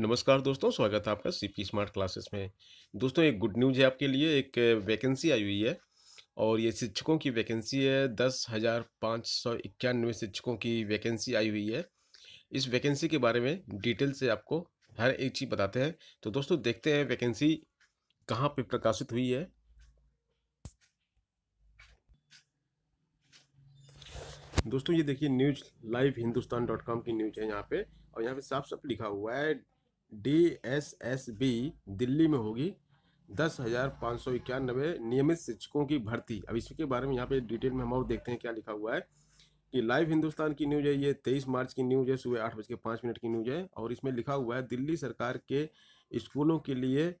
नमस्कार दोस्तों स्वागत है आपका सी पी स्मार्ट क्लासेस में दोस्तों एक गुड न्यूज है आपके लिए एक वैकेंसी आई हुई है और ये शिक्षकों की वैकेंसी है दस हज़ार पाँच सौ इक्यानवे शिक्षकों की वैकेंसी आई हुई है इस वैकेंसी के बारे में डिटेल से आपको हर एक चीज़ बताते हैं तो दोस्तों देखते हैं वैकेंसी कहाँ पर प्रकाशित हुई है दोस्तों ये देखिए news live Hindustan dot com की न्यूज है यहाँ पे और यहाँ पे साफ साफ लिखा हुआ है डीएसएसबी दिल्ली में होगी दस हज़ार पाँच सौ इक्यानबे नियमित शिक्षकों की भर्ती अब इसके बारे में यहाँ पे डिटेल में हम और देखते हैं क्या लिखा हुआ है कि लाइव हिंदुस्तान की न्यूज है ये तेईस मार्च की न्यूज है सुबह आठ बज के पाँच मिनट की न्यूज है और इसमें लिखा हुआ है दिल्ली सरकार के स्कूलों के लिए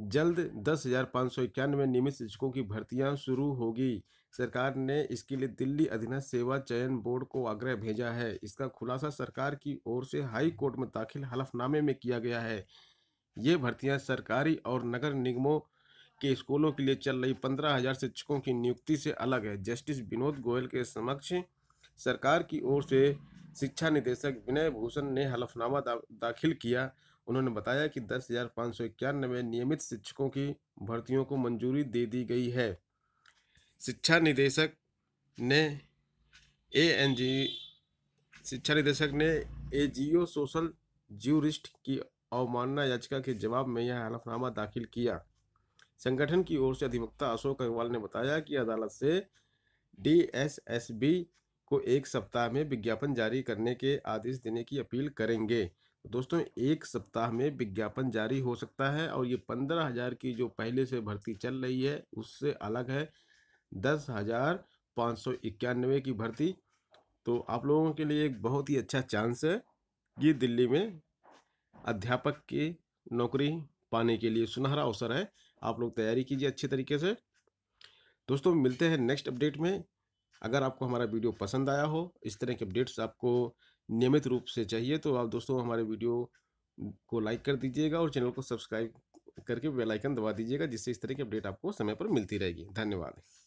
जल्द दस हजार पाँच सौ इक्यानवे नियमित शिक्षकों की भर्तियां शुरू होगी सरकार ने इसके लिए दिल्ली अधीनस्थ सेवा चयन बोर्ड को आग्रह भेजा है इसका खुलासा सरकार की ओर से हाई कोर्ट में दाखिल हलफनामे में किया गया है ये भर्तियां सरकारी और नगर निगमों के स्कूलों के लिए चल रही पंद्रह हजार शिक्षकों की नियुक्ति से अलग है जस्टिस विनोद गोयल के समक्ष सरकार की ओर से शिक्षा निदेशक विनय भूषण ने हलफनामा दा, दाखिल किया उन्होंने बताया कि दस हज़ार पाँच सौ इक्यानवे नियमित शिक्षकों की भर्तियों को मंजूरी दे दी गई है शिक्षा निदेशक ने ए एन जी शिक्षा निदेशक ने ए जी ओ सोशल ज्यूरिस्ट की अवमानना याचिका के जवाब में यह हलफनामा दाखिल किया संगठन की ओर से अधिवक्ता अशोक अग्रवाल ने बताया कि अदालत से डी एस एस बी को एक सप्ताह में विज्ञापन जारी करने के आदेश देने की अपील करेंगे दोस्तों एक सप्ताह में विज्ञापन जारी हो सकता है और ये पंद्रह हज़ार की जो पहले से भर्ती चल रही है उससे अलग है दस हज़ार पाँच सौ इक्यानवे की भर्ती तो आप लोगों के लिए एक बहुत ही अच्छा चांस है ये दिल्ली में अध्यापक की नौकरी पाने के लिए सुनहरा अवसर है आप लोग तैयारी कीजिए अच्छे तरीके से दोस्तों मिलते हैं नेक्स्ट अपडेट में अगर आपको हमारा वीडियो पसंद आया हो इस तरह के अपडेट्स आपको नियमित रूप से चाहिए तो आप दोस्तों हमारे वीडियो को लाइक कर दीजिएगा और चैनल को सब्सक्राइब करके बेल आइकन दबा दीजिएगा जिससे इस तरह की अपडेट आपको समय पर मिलती रहेगी धन्यवाद